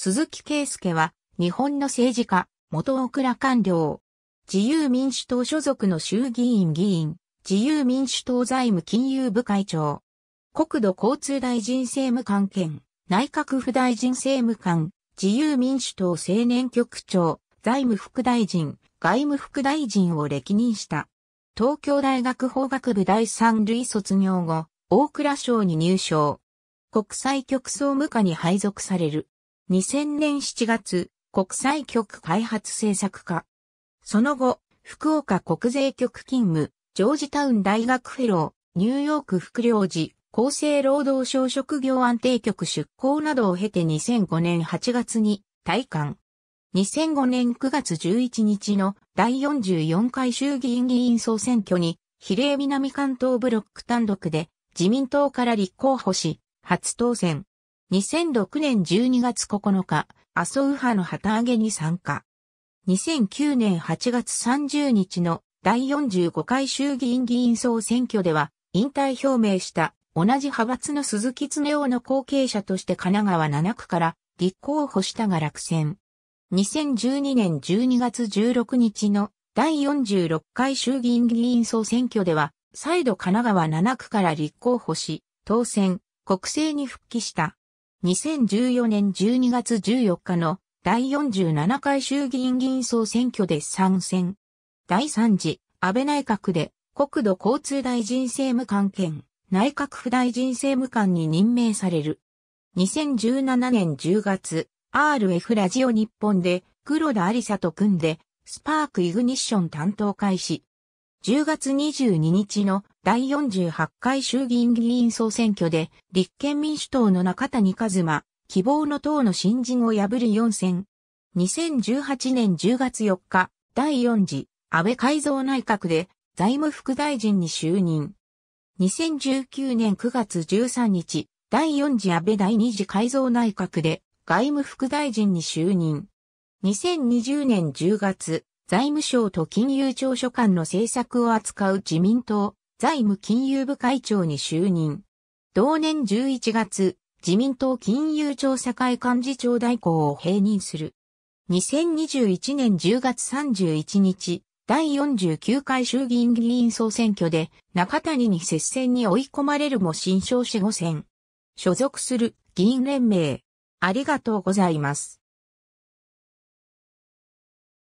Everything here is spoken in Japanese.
鈴木啓介は、日本の政治家、元大倉官僚。自由民主党所属の衆議院議員、自由民主党財務金融部会長。国土交通大臣政務官兼、内閣府大臣政務官、自由民主党青年局長、財務副大臣、外務副大臣を歴任した。東京大学法学部第三類卒業後、大倉省に入省。国際局総務課に配属される。2000年7月、国際局開発政策課。その後、福岡国税局勤務、ジョージタウン大学フェロー、ニューヨーク副領事、厚生労働省職業安定局出向などを経て2005年8月に退官。2005年9月11日の第44回衆議院議員総選挙に比例南関東ブロック単独で自民党から立候補し、初当選。2006年12月9日、麻生派の旗揚げに参加。2009年8月30日の第45回衆議院議員総選挙では引退表明した同じ派閥の鈴木恒夫の後継者として神奈川7区から立候補したが落選。2012年12月16日の第46回衆議院議員総選挙では再度神奈川7区から立候補し当選、国政に復帰した。2014年12月14日の第47回衆議院議員総選挙で参戦。第3次安倍内閣で国土交通大臣政務官兼内閣府大臣政務官に任命される。2017年10月、RF ラジオ日本で黒田ありさと組んでスパークイグニッション担当開始。10月22日の第48回衆議院議員総選挙で、立憲民主党の中谷一馬、希望の党の新人を破る4選。2018年10月4日、第4次、安倍改造内閣で、財務副大臣に就任。2019年9月13日、第4次安倍第2次改造内閣で、外務副大臣に就任。2020年10月、財務省と金融庁所管の政策を扱う自民党財務金融部会長に就任。同年11月、自民党金融庁社会幹事長代行を併任する。2021年10月31日、第49回衆議院議員総選挙で中谷に接戦に追い込まれるも新勝者5選。所属する議員連盟。ありがとうございます。